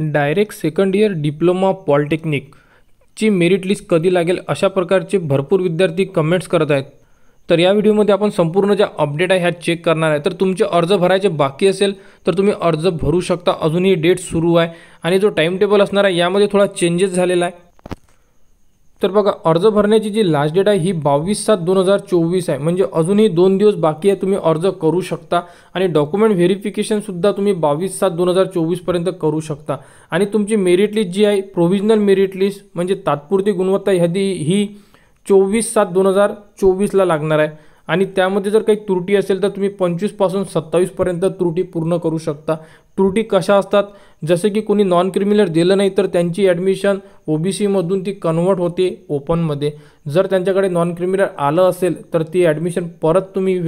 direct second year diploma polytechnic ची merit list कधी लागेल अशा प्रकारचे भरपूर विद्यार्थी कमेंट्स करत आहेत तर या व्हिडिओमध्ये आपण संपूर्ण ज्या अपडेट आहे ह्या चेक करणार आहे तर तुमचे अर्ज भरायचे बाकी असेल तर तुम्ही अर्ज भरू शकता अजूनही डेट सुरू आहे आणि जो टाईमटेबल टेबल असणार आहे यामध्ये थोडा चेंजेस झालेला आहे तर बघा अर्ज भरण्याची जी लास्ट डेट आहे ही बावीस सात दोन हजार चोवीस आहे म्हणजे अजूनही दोन दिवस बाकी आहे तुम्ही अर्ज करू शकता आणि डॉक्युमेंट व्हेरिफिकेशनसुद्धा तुम्ही बावीस सात दोन हजार चोवीसपर्यंत करू शकता आणि तुमची मेरिट लिस्ट जी आहे प्रोव्हिजनल मेरिट लिस्ट म्हणजे तात्पुरती गुणवत्ता यादी ही चोवीस सात दोन हजार चोवीसला लागणार आहे आणि त्यामध्ये जर काही त्रुटी असेल तर तुम्ही पंचवीसपासून सत्तावीसपर्यंत त्रुटी पूर्ण करू शकता त्रुटी कशा असतात जसे की कोणी नॉन क्रिमिनल दिलं नाही तर त्यांची ॲडमिशन ओ बी सीमधून ती कन्वर्ट होते ओपनमध्ये जर त्यांच्याकडे नॉन क्रिमिनल आलं असेल तर ती ॲडमिशन परत तुम्ही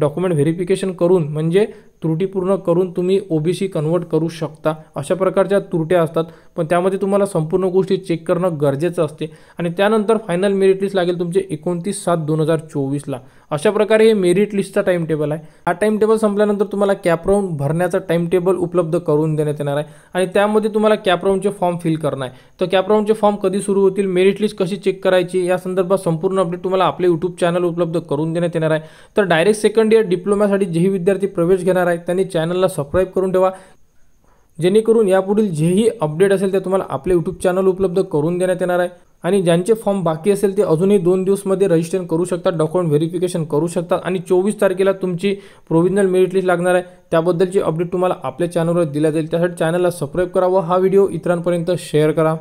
डॉक्युमेंट व्हेरिफिकेशन करून म्हणजे त्रुटीपूर्ण करून तुम्ही ओबीसी कन्वर्ट करू शकता अशा प्रकारच्या त्रुट्या असतात पण त्यामध्ये तुम्हाला संपूर्ण गोष्टी चेक करणं गरजेचं असते आणि त्यानंतर फायनल मेरिट लिस्ट लागेल तुमचे एकोणतीस सात दोन हजार चोवीसला अशा प्रकारे हे मेरिट लिस्टचा टाईम टेबल आहे हा टाइम टेबल संपल्यानंतर तुम्हाला कॅपराऊंड भरण्याचा टाईम टेबल उपलब्ध करून देण्यात येणार आहे आणि त्यामध्ये तुम्हाला कॅपराऊनचे फॉर्म फिल करणं आहे तर कॅपराऊनचे फॉर्म कधी सुरू होतील मेरिट लिस्ट कशी चेक करायची या संदर्भात संपूर्ण अपडेट तुम्हाला आपले यूट्यूब चॅनल उपलब्ध करून देण्यात येणार आहे तर डायरेक्ट सेकंड इयर डिप्लोमासाठी जेही विद्यार्थी प्रवेश घेणार आहेत त्यांनी चॅनलला सबस्क्राईब करून ठेवा जेणेकरून यापुढील जेही अपडेट असेल ते तुम्हाला आपले यूट्यूब चॅनल उपलब्ध करून देण्यात येणार आहे आणि ज्यांचे फॉर्म बाकी असेल ते अजूनही दोन दिवसमध्ये रजिस्ट्रेशन करू शकतात डॉक्युमेंट व्हेरिफिकेशन करू शकतात आणि चोवीस तारखेला तुमची प्रोव्हिजनल मेरिट लिस्ट लागणार आहे त्याबद्दलची अपडेट तुम्हाला आपल्या चॅनलवर दिल्या जाईल त्यासाठी चॅनलला सबस्क्राईब करा व हा व्हिडिओ इतरांपर्यंत शेअर करा